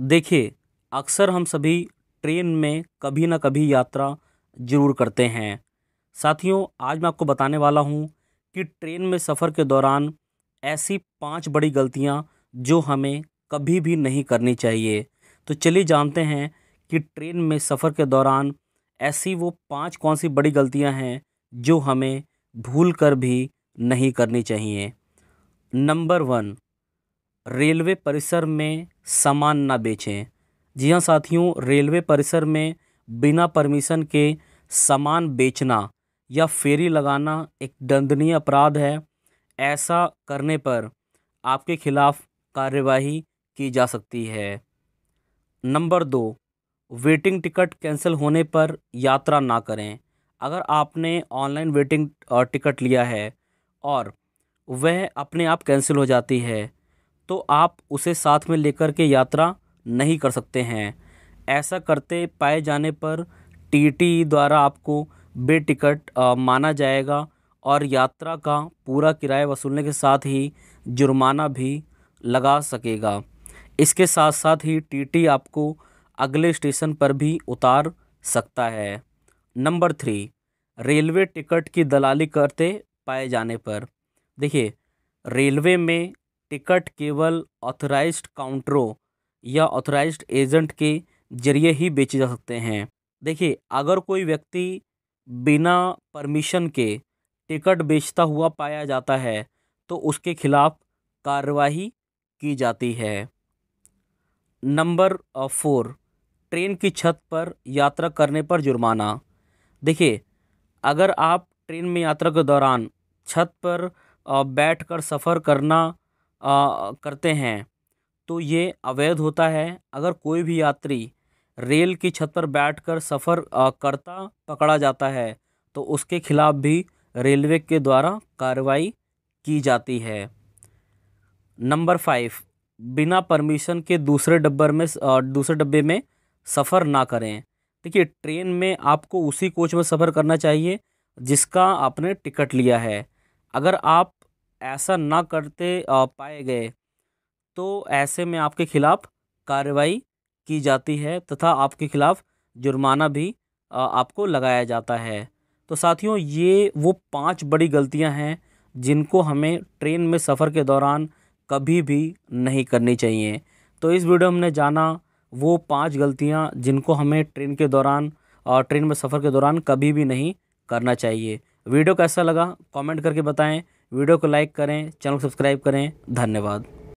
देखिए अक्सर हम सभी ट्रेन में कभी ना कभी यात्रा ज़रूर करते हैं साथियों आज मैं आपको बताने वाला हूँ कि ट्रेन में सफ़र के दौरान ऐसी पांच बड़ी गलतियाँ जो हमें कभी भी नहीं करनी चाहिए तो चलिए जानते हैं कि ट्रेन में सफ़र के दौरान ऐसी वो पांच कौन सी बड़ी गलतियाँ हैं जो हमें भूल कर भी नहीं करनी चाहिए नंबर वन रेलवे परिसर में सामान ना बेचें जी हाँ साथियों रेलवे परिसर में बिना परमिशन के सामान बेचना या फेरी लगाना एक दंडनीय अपराध है ऐसा करने पर आपके खिलाफ कार्यवाही की जा सकती है नंबर दो वेटिंग टिकट कैंसिल होने पर यात्रा ना करें अगर आपने ऑनलाइन वेटिंग टिकट लिया है और वह अपने आप कैंसिल हो जाती है तो आप उसे साथ में लेकर के यात्रा नहीं कर सकते हैं ऐसा करते पाए जाने पर टीटी द्वारा आपको बेटिकट माना जाएगा और यात्रा का पूरा किराया वसूलने के साथ ही जुर्माना भी लगा सकेगा इसके साथ साथ ही टीटी आपको अगले स्टेशन पर भी उतार सकता है नंबर थ्री रेलवे टिकट की दलाली करते पाए जाने पर देखिए रेलवे में टिकट केवल ऑथराइज्ड काउंटरों या ऑथराइज्ड एजेंट के जरिए ही बेचे जा सकते हैं देखिए अगर कोई व्यक्ति बिना परमिशन के टिकट बेचता हुआ पाया जाता है तो उसके खिलाफ़ कार्रवाई की जाती है नंबर फोर ट्रेन की छत पर यात्रा करने पर जुर्माना देखिए अगर आप ट्रेन में यात्रा के दौरान छत पर बैठकर सफ़र करना करते हैं तो ये अवैध होता है अगर कोई भी यात्री रेल की छत पर बैठकर सफ़र करता पकड़ा जाता है तो उसके खिलाफ भी रेलवे के द्वारा कार्रवाई की जाती है नंबर फाइव बिना परमिशन के दूसरे डब्बर में दूसरे डब्बे में सफ़र ना करें देखिए ट्रेन में आपको उसी कोच में सफ़र करना चाहिए जिसका आपने टिकट लिया है अगर आप ऐसा ना करते पाए गए तो ऐसे में आपके खिलाफ़ कार्रवाई की जाती है तथा आपके खिलाफ़ जुर्माना भी आपको लगाया जाता है तो साथियों ये वो पांच बड़ी गलतियां हैं जिनको हमें ट्रेन में सफ़र के दौरान कभी भी नहीं करनी चाहिए तो इस वीडियो हमने जाना वो पांच गलतियां जिनको हमें ट्रेन के दौरान और ट्रेन में सफ़र के दौरान कभी भी नहीं करना चाहिए वीडियो कैसा लगा कमेंट करके बताएं वीडियो को लाइक करें चैनल को सब्सक्राइब करें धन्यवाद